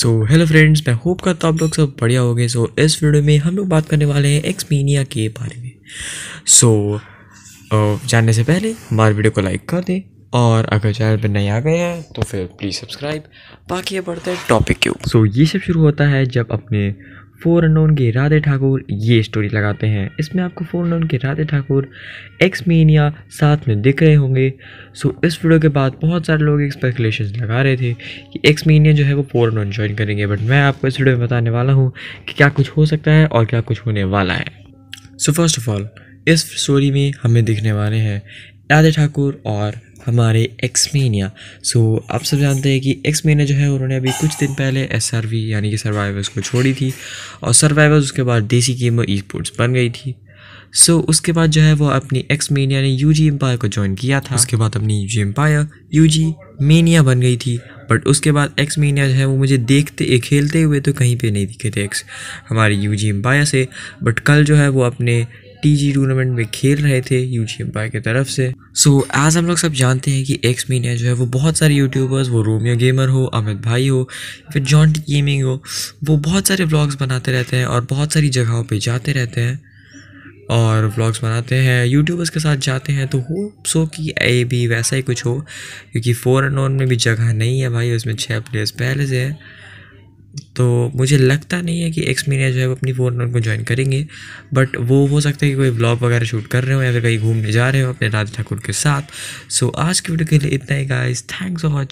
सो hello friends मैं hope करता हूँ आप लोग सब बढ़िया गए सो so, इस वीडियो में हम लोग बात करने वाले हैं एक्समीनिया के बारे में सो so, जानने से पहले हमारे वीडियो को लाइक कर दें और अगर चैनल पर नहीं आ गए हैं तो फिर प्लीज़ सब्सक्राइब बाकी ये बढ़ते हैं टॉपिक क्यों सो so, ये सब शुरू होता है जब अपने फोर अनोन के राधे ठाकुर ये स्टोरी लगाते हैं इसमें आपको फोर अनोन के राधे ठाकुर एक्स मीनिया साथ में दिख रहे होंगे सो इस वीडियो के बाद बहुत सारे लोग एक्सपेक्टेशन लगा रहे थे कि एक्स मीनिया जो है वो फोर अनोन ज्वाइन करेंगे बट मैं आपको इस वीडियो में बताने वाला हूँ कि क्या कुछ हो सकता है और क्या कुछ होने वाला है सो फर्स्ट ऑफ ऑल इस स्टोरी में हमें दिखने वाले हैं राधे ठाकुर और हमारे एक्समेनिया सो so, आप सब जानते हैं कि एक्समेनिया जो है उन्होंने अभी कुछ दिन पहले एस यानी कि सर्वाइवर्स को छोड़ी थी और सर्वाइवर्स उसके बाद देसी गेम और ई स्पोर्ट्स बन गई थी सो so, उसके बाद जो है वो अपनी एक्स मेनिया ने यू जी एम्पायर को ज्वाइन किया था उसके बाद अपनी U G Empire U G Mania बन गई थी बट उसके बाद एक्स मेनिया जो है वो मुझे देखते खेलते हुए तो कहीं पे नहीं दिखे थे एक्स हमारे यू जी एम्पायर से बट कल जो है वो अपने टीजी टूर्नामेंट में खेल रहे थे यूजी एम्पायर की तरफ से सो so, एज हम लोग सब जानते हैं कि एक्स मीनिया जो है वो बहुत सारे यूट्यूबर्स वो रोमियो गेमर हो अमित भाई हो फिर जॉन्ट गेमिंग हो वो बहुत सारे ब्लॉग्स बनाते रहते हैं और बहुत सारी जगहों पर जाते रहते हैं और व्लॉग्स बनाते हैं यूट्यूबर्स के साथ जाते हैं तो होप सो कि ए भी वैसा ही कुछ हो क्योंकि फोर एंड में भी जगह नहीं है भाई उसमें छः प्लेयर्स पहले से हैं तो मुझे लगता नहीं है कि एक्स मीनिया जो है वो अपनी फ़ोन को ज्वाइन करेंगे बट वो हो सकता है कि कोई ब्लॉग वगैरह शूट कर रहे हो या फिर कहीं घूमने जा रहे हो अपने राधा ठाकुर के साथ सो so, आज की वीडियो के लिए इतना ही गाइस थैंक्स फॉर वॉचिंग